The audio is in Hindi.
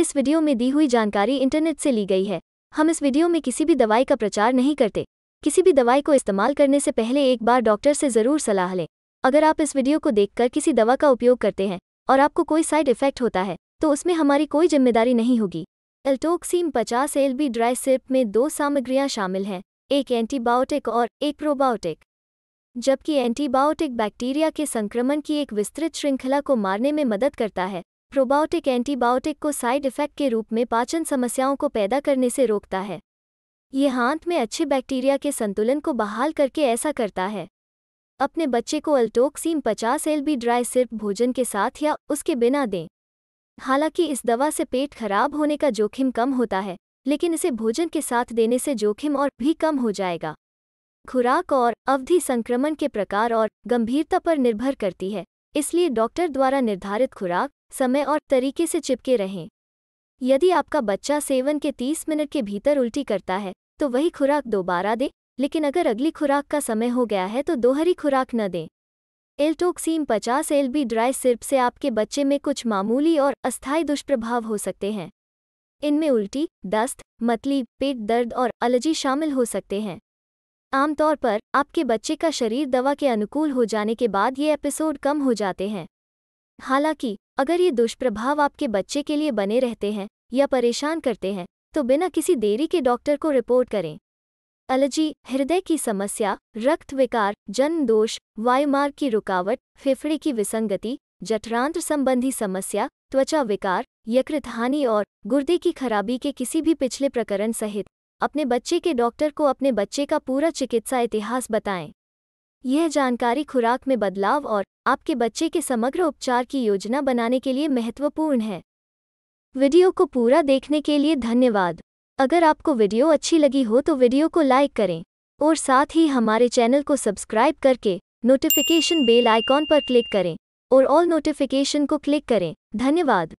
इस वीडियो में दी हुई जानकारी इंटरनेट से ली गई है हम इस वीडियो में किसी भी दवाई का प्रचार नहीं करते किसी भी दवाई को इस्तेमाल करने से पहले एक बार डॉक्टर से ज़रूर सलाह लें अगर आप इस वीडियो को देखकर किसी दवा का उपयोग करते हैं और आपको कोई साइड इफेक्ट होता है तो उसमें हमारी कोई जिम्मेदारी नहीं होगी Altoxim 50 L B dry syrup में दो सामग्रियां शामिल हैं एक एंटीबायोटिक और एक प्रोबायोटिक जबकि एंटीबायोटिक बैक्टीरिया के संक्रमण की एक विस्तृत श्रृंखला को मारने में मदद करता है प्रोबायोटिक एंटीबायोटिक को साइड इफेक्ट के रूप में पाचन समस्याओं को पैदा करने से रोकता है ये हाथ में अच्छे बैक्टीरिया के संतुलन को बहाल करके ऐसा करता है अपने बच्चे को अल्टोक्सीम 50 एल बी ड्राई सिर्फ भोजन के साथ या उसके बिना दें हालांकि इस दवा से पेट खराब होने का जोखिम कम होता है लेकिन इसे भोजन के साथ देने से जोखिम और भी कम हो जाएगा खुराक और अवधि संक्रमण के प्रकार और गंभीरता पर निर्भर करती है इसलिए डॉक्टर द्वारा निर्धारित खुराक समय और तरीके से चिपके रहें यदि आपका बच्चा सेवन के 30 मिनट के भीतर उल्टी करता है तो वही खुराक दोबारा दें लेकिन अगर अगली खुराक का समय हो गया है तो दोहरी खुराक न दें Altoxim 50 L B dry syrup से आपके बच्चे में कुछ मामूली और अस्थायी दुष्प्रभाव हो सकते हैं इनमें उल्टी दस्त मतली पेट दर्द और अलर्जी शामिल हो सकते हैं आमतौर पर आपके बच्चे का शरीर दवा के अनुकूल हो जाने के बाद ये एपिसोड कम हो जाते हैं हालांकि अगर ये दुष्प्रभाव आपके बच्चे के लिए बने रहते हैं या परेशान करते हैं तो बिना किसी देरी के डॉक्टर को रिपोर्ट करें एलर्जी हृदय की समस्या रक्त विकार जन्म दोष वायुमार्ग की रुकावट फेफड़े की विसंगति जठरांत्र संबंधी समस्या त्वचा विकार यकृत हानि और गुर्दे की खराबी के किसी भी पिछले प्रकरण सहित अपने बच्चे के डॉक्टर को अपने बच्चे का पूरा चिकित्सा इतिहास बताएं यह जानकारी खुराक में बदलाव और आपके बच्चे के समग्र उपचार की योजना बनाने के लिए महत्वपूर्ण है वीडियो को पूरा देखने के लिए धन्यवाद अगर आपको वीडियो अच्छी लगी हो तो वीडियो को लाइक करें और साथ ही हमारे चैनल को सब्सक्राइब करके नोटिफिकेशन बेल आइकॉन पर क्लिक करें और ऑल नोटिफिकेशन को क्लिक करें धन्यवाद